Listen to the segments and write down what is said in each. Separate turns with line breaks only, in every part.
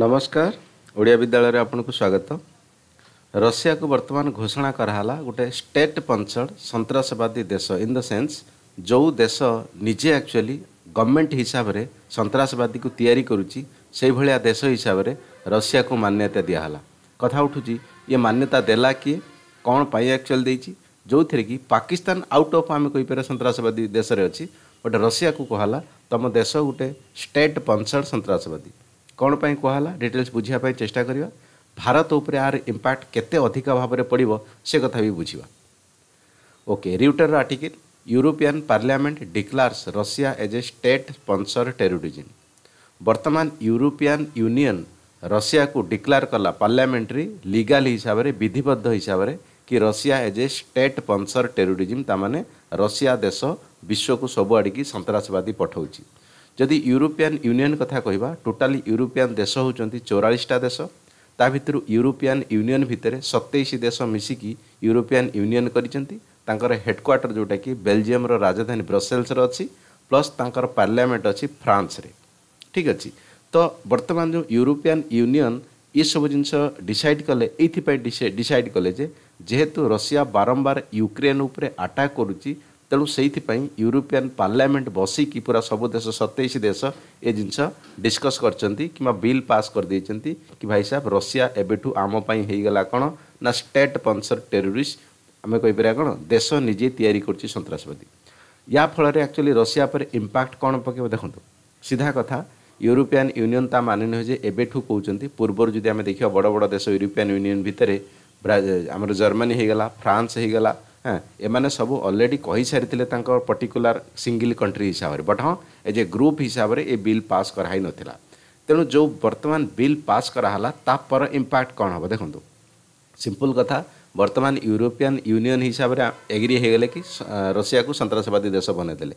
ନମସ୍କାର ଓଡ଼ିଆ ବିଦ୍ୟାଳୟରେ ଆପଣଙ୍କୁ ସ୍ୱାଗତ ରଷିଆକୁ ବର୍ତ୍ତମାନ ଘୋଷଣା କରାହେଲା ଗୋଟେ ଷ୍ଟେଟ୍ ପଞ୍ଚଡ୍ ସନ୍ତାସବାଦୀ ଦେଶ ଇନ୍ ଦ ସେନ୍ସ ଯେଉଁ ଦେଶ ନିଜେ ଆକ୍ଚୁଆଲି ଗଭର୍ଣ୍ଣମେଣ୍ଟ ହିସାବରେ ସନ୍ତାସବାଦୀକୁ ତିଆରି କରୁଛି ସେହିଭଳିଆ ଦେଶ ହିସାବରେ ରଷିଆକୁ ମାନ୍ୟତା ଦିଆହେଲା କଥା ଉଠୁଛି ଇଏ ମାନ୍ୟତା ଦେଲା କିଏ କ'ଣ ପାଇଁ ଆକ୍ଚୁଆଲି ଦେଇଛି ଯେଉଁଥିରେ କି ପାକିସ୍ତାନ ଆଉଟ୍ ଅଫ୍ ଆମେ କହିପାରିବା ସନ୍ତାସବାଦୀ ଦେଶରେ ଅଛି ଗୋଟେ ରଷିଆକୁ କୁହାଲା ତୁମ ଦେଶ ଗୋଟେ ଷ୍ଟେଟ୍ ପଞ୍ଚଡ୍ ସନ୍ତାସବାଦୀ କ'ଣ ପାଇଁ କୁହାହେଲା ଡିଟେଲ୍ସ ବୁଝିବା ପାଇଁ ଚେଷ୍ଟା କରିବା ଭାରତ ଉପରେ ଏହାର ଇମ୍ପାକ୍ଟ କେତେ ଅଧିକ ଭାବରେ ପଡ଼ିବ ସେ କଥା ବି ବୁଝିବା okay Reuters article European parliament declares Russia as a state sponsor terrorism ବର୍ତ୍ତମାନ ୟୁରୋପିଆନ୍ ୟୁନିଅନ୍ ରଷିଆକୁ ଡିକ୍ଲାର୍ କଲା ପାର୍ଲିଆମେଣ୍ଟରି ଲିଗାଲ୍ ହିସାବରେ ବିଧିବଦ୍ଧ ହିସାବରେ କି Russia as a state sponsor terrorism ତା'ମାନେ ରଷିଆ ଦେଶ ବିଶ୍ୱକୁ ସବୁଆଡ଼ିକି ସନ୍ତାସବାଦୀ ପଠାଉଛି ଯଦି ୟୁରୋପିଆନ୍ ୟୁନିଅନ୍ କଥା କହିବା ଟୋଟାଲି ୟୁରୋପିଆନ୍ ଦେଶ ହେଉଛନ୍ତି ଚଉରାଳିଶଟା ଦେଶ ତା ଭିତରୁ ୟୁରୋପିଆନ୍ ୟୁନିଅନ୍ ଭିତରେ ସତେଇଶ ଦେଶ ମିଶିକି ୟୁରୋପିଆନ୍ ୟୁନିଅନ୍ କରିଛନ୍ତି ତାଙ୍କର ହେଡ଼କ୍ୱାର୍ଟର ଯେଉଁଟାକି ବେଲଜିୟମ୍ର ରାଜଧାନୀ ବ୍ରସେଲ୍ସରେ ଅଛି ପ୍ଲସ୍ ତାଙ୍କର ପାର୍ଲାମେଣ୍ଟ ଅଛି ଫ୍ରାନ୍ସରେ ଠିକ୍ ଅଛି ତ ବର୍ତ୍ତମାନ ଯେଉଁ ୟୁରୋପିଆନ୍ ୟୁନିଅନ୍ ଏସବୁ ଜିନିଷ ଡିସାଇଡ଼୍ କଲେ ଏଇଥିପାଇଁ ଡିସାଇଡ଼୍ କଲେ ଯେ ଯେହେତୁ ରଷିଆ ବାରମ୍ବାର ୟୁକ୍ରେନ୍ ଉପରେ ଆଟାକ୍ କରୁଛି तेणु सहीपुरोपियाान पर्ल्यामेन्ट बसिक पूरा सब देश सतैस देश ए जिनिस डिस्कस गरिन्छ कम्बा बल् पास गरिदिन्छ कि भाइ साहब रसिया एमप हैगला केट पन्सर टेर आम देश निजेति सन्तासवादी या फल एक्चुअली रसिया इम्प्याक्ट कक सिधा कथा युरोपिया युनियन ता माने एुन चाहिँ पूर्व बड बड देश युरोपिया युनियन भित्र आम जर्मानी फ्रान्स हैगला হ্যাঁ এমানে সবু অলরেডি কইসারি তাঁর পর্টিকুলার সিঙ্গল কন্ট্রি হিসাবে বট হ্যাঁ এজ এ গ্রুপ হিসাবে এ বিল পাস করাই নথিলা তেণু যে বর্তমান বিল পাস করা হলা তাপর ইম্প্যাক্ট কম হব দেখুন সিম্পল কথা বর্তমান ইউরোপিয়ান ইউনিয়ন হিসাবে এগ্রি হয়ে গেলে কি রশিয়াকে সন্ত্রাসবাদী দেশ বনাইদেলে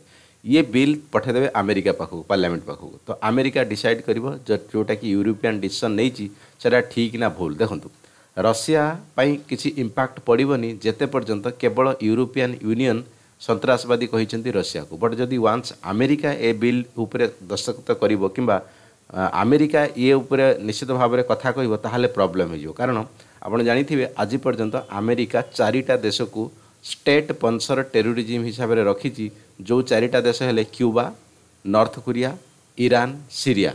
ये बिल पठाइदे आमेरिका पाखक पार्लामेंट पाखक तो आमेरिका डिसाइड कर जोटा कि यूरोपियान डिसीजन नहीं ठीक ना भूल देखु ରଷିଆ ପାଇଁ କିଛି ଇମ୍ପାକ୍ଟ ପଡ଼ିବନି ଯେତେ ପର୍ଯ୍ୟନ୍ତ କେବଳ ୟୁରୋପିଆନ୍ ୟୁନିଅନ୍ ସନ୍ତ୍ରାସବାଦୀ କହିଛନ୍ତି ରଷିଆକୁ ବଟ୍ ଯଦି ୱାନ୍ସ ଆମେରିକା ଏ ବିଲ୍ ଉପରେ ଦସ୍ତଖତ କରିବ କିମ୍ବା ଆମେରିକା ଇଏ ଉପରେ ନିଶ୍ଚିତ ଭାବରେ କଥା କହିବ ତାହେଲେ ପ୍ରୋବ୍ଲେମ୍ ହୋଇଯିବ କାରଣ ଆପଣ ଜାଣିଥିବେ ଆଜି ପର୍ଯ୍ୟନ୍ତ ଆମେରିକା ଚାରିଟା ଦେଶକୁ ଷ୍ଟେଟ୍ ପନ୍ସର ଟେରୋରିଜିମ୍ ହିସାବରେ ରଖିଛି ଯେଉଁ ଚାରିଟା ଦେଶ ହେଲେ Cuba North Korea Iran Syria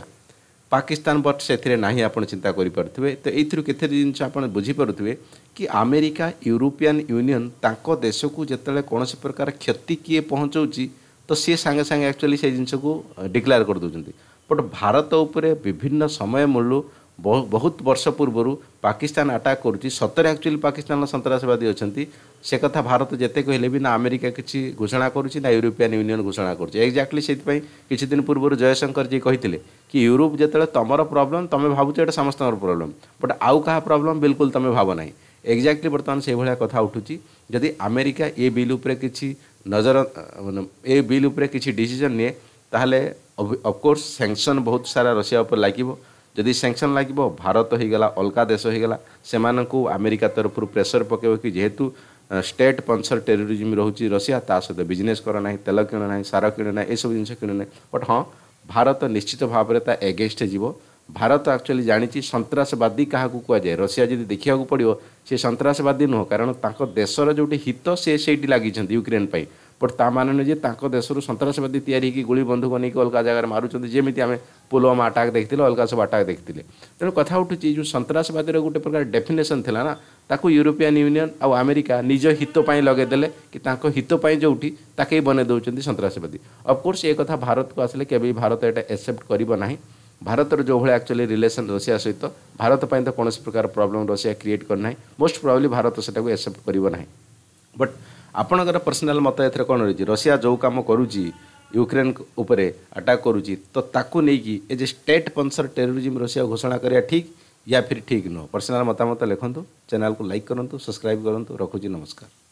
Pakistan but ସେଥିରେ ନାହିଁ ଆପଣ ଚିନ୍ତା କରିପାରୁଥିବେ ତ ଏଇଥିରୁ କେତେ ଜିନିଷ ଆପଣ ବୁଝିପାରୁଥିବେ କି ଆମେରିକା ୟୁରୋପିଆନ୍ ୟୁନିଅନ୍ ତାଙ୍କ ଦେଶକୁ ଯେତେବେଳେ କୌଣସି ପ୍ରକାର କ୍ଷତି କିଏ ପହଞ୍ଚାଉଛି ତ ସିଏ ସାଙ୍ଗେ ସାଙ୍ଗେ ଆକ୍ଚୁଆଲି ସେ ଜିନିଷକୁ ଡିକ୍ଲେୟାର କରିଦେଉଛନ୍ତି ବଟ୍ ଭାରତ ଉପରେ ବିଭିନ୍ନ ସମୟ ମୂଳରୁ ବହୁତ ବର୍ଷ ପୂର୍ବରୁ ପାକିସ୍ତାନ ଆଟାକ୍ କରୁଛି ସତରେ ଆକ୍ଚୁଆଲି ପାକିସ୍ତାନର ସନ୍ତାସବାଦୀ ଅଛନ୍ତି ସେ କଥା ଭାରତ ଯେତେ କହିଲେ ବି ନା ଆମେରିକା କିଛି ଘୋଷଣା କରୁଛି ନା ୟୁରୋପିଆନ୍ ୟୁନିୟନ୍ ଘୋଷଣା କରୁଛି ଏକ୍ଜାକ୍ଟଲି ସେଥିପାଇଁ କିଛି ଦିନ ପୂର୍ବରୁ ଜୟଶଙ୍କର ଯିଏ କହିଥିଲେ କି ୟୁରୋପ ଯେତେବେଳେ ତୁମର ପ୍ରୋବ୍ଲେମ୍ ତୁମେ ଭାବୁଛ ଏଇଟା ସମସ୍ତଙ୍କର ପ୍ରୋବ୍ଲେମ୍ ବଟ୍ ଆଉ କାହା ପ୍ରୋବ୍ଲେମ୍ ବିଲକୁଲ ତୁମେ ଭାବ ନାହିଁ ଏକ୍ଜାକ୍ଟଲି ବର୍ତ୍ତମାନ ସେଇଭଳିଆ କଥା ଉଠୁଛି ଯଦି ଆମେରିକା ଏ ବିଲ୍ ଉପରେ କିଛି ନଜର ଏ ବିଲ୍ ଉପରେ କିଛି ଡିସିଜନ୍ ନିଏ ତାହେଲେ ଅଫକୋର୍ସ ସ୍ୟାଙ୍କସନ୍ ବହୁତ ସାରା ରଷିଆ ଉପରେ ଲାଗିବ ଯଦି ସାଙ୍କସନ୍ ଲାଗିବ ଭାରତ ହୋଇଗଲା ଅଲଗା ଦେଶ ହୋଇଗଲା ସେମାନଙ୍କୁ ଆମେରିକା ତରଫରୁ ପ୍ରେସର ପକାଇବ କି ଯେହେତୁ ଷ୍ଟେଟ୍ ପନ୍ସର ଟେରୋରିଜିମ୍ ରହୁଛି ରଷିଆ ତା ସହିତ ବିଜନେସ୍ କର ନାହିଁ ତେଲ କିଣ ନାହିଁ ସାର କିଣ ନାହିଁ ଏସବୁ ଜିନିଷ କିଣ ନାହିଁ ବଟ୍ ହଁ ଭାରତ ନିଶ୍ଚିତ ଭାବରେ ତା ଏଗେନଷ୍ଟ ଯିବ ଭାରତ ଆକ୍ଚୁଆଲି ଜାଣିଛି ସନ୍ତାସବାଦୀ କାହାକୁ କୁହାଯାଏ ରଷିଆ ଯଦି ଦେଖିବାକୁ ପଡ଼ିବ ସେ ସନ୍ତାସବାଦୀ ନୁହଁ କାରଣ ତାଙ୍କ ଦେଶର ଯେଉଁଠି ହିତ ସେ ସେଇଠି ଲାଗିଛନ୍ତି ୟୁକ୍ରେନ୍ ପାଇଁ ବଟ୍ ତା ମାନେ ନୁହେଁ ଯେ ତାଙ୍କ ଦେଶରୁ ସନ୍ତାସବାଦୀ ତିଆରି ହେଇକି ଗୁଳି ବନ୍ଧୁକ ନେଇକି ଅଲଗା ଜାଗାରେ ମାରୁଛନ୍ତି ଯେମିତି ଆମେ ପୁଲୱାମା ଆଟାକ୍ ଦେଖିଥିଲେ ଅଲଗା ସବୁ ଆଟାକ୍ ଦେଖିଥିଲେ ତେଣୁ କଥା ଉଠୁଛି ଯେଉଁ ସନ୍ତାସବାଦୀର ଗୋଟେ ପ୍ରକାର ଡେଫିନେସନ୍ ଥିଲା ନା ତାକୁ ୟୁରୋପିଆନ୍ ୟୁନିୟନ୍ ଆଉ ଆମେରିକା ନିଜ ହିତ ପାଇଁ ଲଗାଇଦେଲେ କି ତାଙ୍କ ହିତ ପାଇଁ ଯେଉଁଠି ତାକୁ ହିଁ ବନେଇ ଦେଉଛନ୍ତି ସନ୍ତାସବାଦୀ ଅଫକୋର୍ସ ଏ କଥା ଭାରତକୁ ଆସିଲେ କେବେ ଭାରତ ଏଇଟା ଏକ୍ସେପ୍ଟ କରିବ ନାହିଁ ଭାରତର ଯେଉଁଭଳି ଆକ୍ଚୁଆଲି ରିଲେସନ୍ ରଷିଆ ସହିତ ଭାରତ ପାଇଁ ତ କୌଣସି ପ୍ରକାର ପ୍ରୋବ୍ଲେମ୍ ରଷିଆ କ୍ରିଏଟ୍ କରିନାହିଁ ମୋଷ୍ଟ ପ୍ରୋବାବ୍ଲି ଭାରତ ସେଟାକୁ ଏକ୍ସେପ୍ଟ କରିବ ନାହିଁ ବଟ୍ ଆପଣଙ୍କର ପର୍ସନାଲ୍ ମତ ଏଥିରେ କ'ଣ ରହିଛି ରଷିଆ ଯେଉଁ କାମ କରୁଛି ୟୁକ୍ରେନ୍ ଉପରେ ଆଟାକ୍ କରୁଛି ତ ତାକୁ ନେଇକି ଏ ଯେ ଷ୍ଟେଟ୍ ପନ୍ସର ଟେରୋରିଜିମ୍ ରଷିଆ ଘୋଷଣା କରିବା ଠିକ୍ या फिर ठीक न हो पर्सनाल मतामत लिखु चैनल को लाइक करूँ सब्सक्राइब करूँ रखुच्छी नमस्कार